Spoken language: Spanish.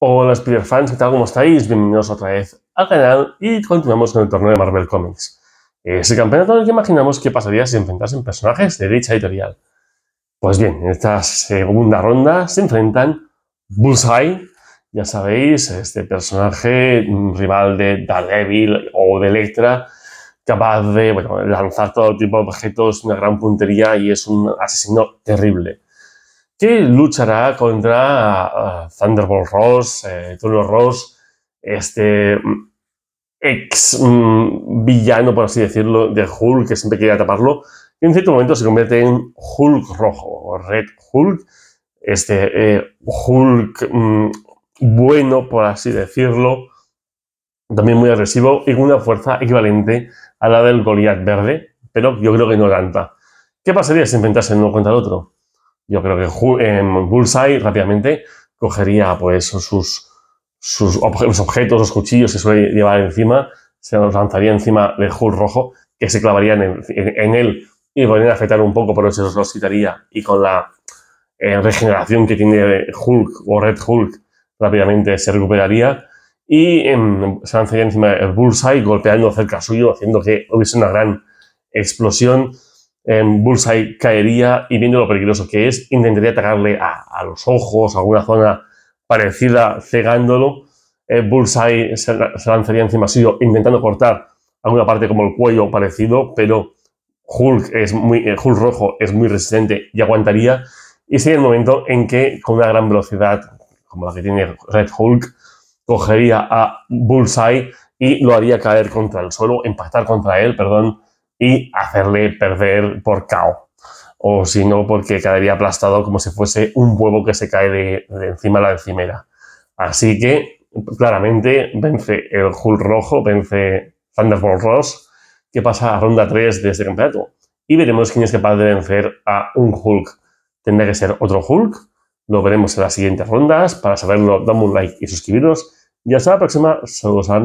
Hola Spider-Fans, ¿qué tal? ¿Cómo estáis? Bienvenidos otra vez al canal y continuamos con el torneo de Marvel Comics. Eh, el campeonato en el que imaginamos qué pasaría si enfrentasen personajes de dicha editorial. Pues bien, en esta segunda ronda se enfrentan Bullseye, ya sabéis, este personaje mm, rival de Daredevil o de Electra, capaz de lanzar todo tipo de objetos, una gran puntería y es un asesino terrible que luchará contra ah, Thunderbolt Ross, eh, Tony Ross, este mm, ex mm, villano, por así decirlo, de Hulk, que siempre quería taparlo, y en cierto momento se convierte en Hulk rojo, o Red Hulk, este eh, Hulk mm, bueno, por así decirlo, también muy agresivo y con una fuerza equivalente a la del Goliath verde, pero yo creo que no tanta. ¿Qué pasaría si enfrentase uno contra el otro? Yo creo que en Bullseye rápidamente cogería pues sus, sus los objetos, los cuchillos que suele llevar encima, se los lanzaría encima del Hulk rojo, que se clavarían en, él y podría a afectar un poco, pero se los, los quitaría y con la eh, regeneración que tiene Hulk o Red Hulk rápidamente se recuperaría y em, se lanzaría encima del Bullseye golpeando cerca suyo, haciendo que hubiese una gran explosión Bullseye caería y viendo lo peligroso que es, intentaría atacarle a, los ojos, a alguna zona parecida, cegándolo. Eh, Bullseye se, lanzaría encima suyo intentando cortar alguna parte como el cuello parecido, pero Hulk, es muy, eh, Hulk rojo es muy resistente y aguantaría. Y sería el momento en que, con una gran velocidad, como la que tiene Red Hulk, cogería a Bullseye y lo haría caer contra el suelo, impactar contra él, perdón, y hacerle perder por KO. O si no, porque quedaría aplastado como si fuese un huevo que se cae de, encima de la encimera. Así que claramente vence el Hulk rojo, vence Thunderbolt Ross, que pasa a ronda 3 de este campeonato. Y veremos quién es capaz de vencer a un Hulk. Tendrá que ser otro Hulk. Lo veremos en las siguientes rondas. Para saberlo, dame un like y suscribiros. Y hasta la próxima. Saludos a